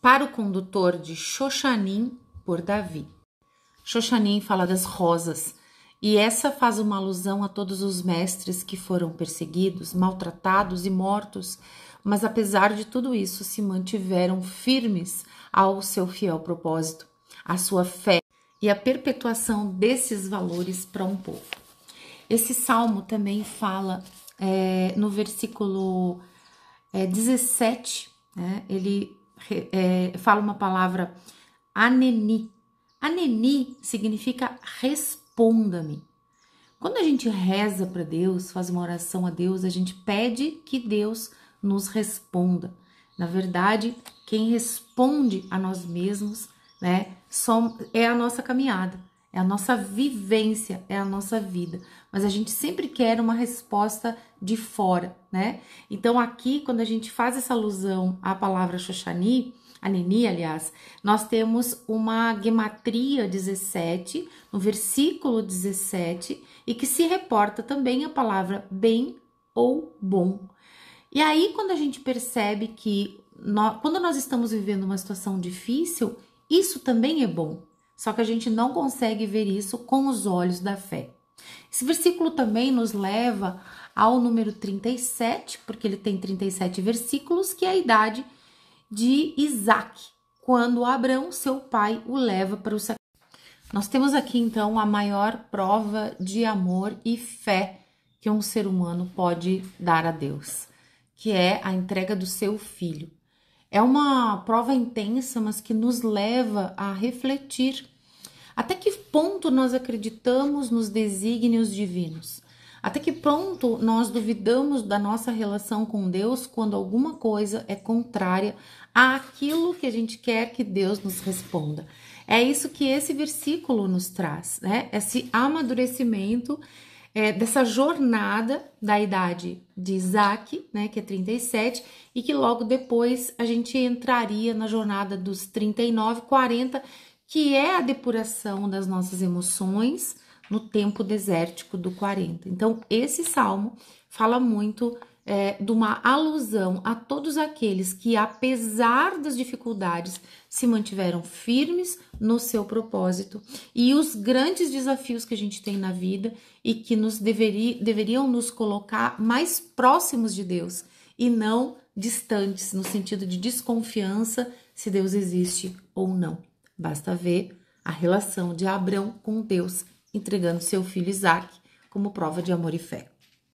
para o condutor de Xoxanim por Davi. Xoxanim fala das rosas, e essa faz uma alusão a todos os mestres que foram perseguidos, maltratados e mortos, mas apesar de tudo isso se mantiveram firmes ao seu fiel propósito, à sua fé e à perpetuação desses valores para um povo. Esse salmo também fala é, no versículo é, eh, 17, né, ele é, fala uma palavra aneni. Aneni significa responda-me. Quando a gente reza para Deus, faz uma oração a Deus, a gente pede que Deus nos responda. Na verdade, quem responde a nós mesmos, né, é a nossa caminhada é a nossa vivência, é a nossa vida. Mas a gente sempre quer uma resposta de fora, né? Então aqui, quando a gente faz essa alusão à palavra Xoxani, Neni, aliás, nós temos uma gematria 17, no versículo 17, e que se reporta também a palavra bem ou bom. E aí, quando a gente percebe que nós, quando nós estamos vivendo uma situação difícil, isso também é bom, só que a gente não consegue ver isso com os olhos da fé. Esse versículo também nos leva ao número 37, porque ele tem 37 versículos, que é a idade de Isaac, quando Abraão, seu pai, o leva para o sacrifício. Nós temos aqui então a maior prova de amor e fé que um ser humano pode dar a Deus, que é a entrega do seu filho. É uma prova intensa, mas que nos leva a refletir. Até que ponto nós acreditamos nos desígnios divinos? Até que ponto nós duvidamos da nossa relação com Deus quando alguma coisa é contrária àquilo que a gente quer que Deus nos responda? É isso que esse versículo nos traz, né? Esse amadurecimento é, dessa jornada da idade de Isaac, né, que é 37, e que logo depois a gente entraria na jornada dos 39, 40, que é a depuração das nossas emoções no tempo desértico do 40. Então, esse salmo fala muito é, de uma alusão a todos aqueles que, apesar das dificuldades, se mantiveram firmes no seu propósito e os grandes desafios que a gente tem na vida e que nos deveri, deveriam nos colocar mais próximos de Deus e não distantes, no sentido de desconfiança se Deus existe ou não. Basta ver a relação de Abraão com Deus, entregando seu filho Isaac como prova de amor e fé.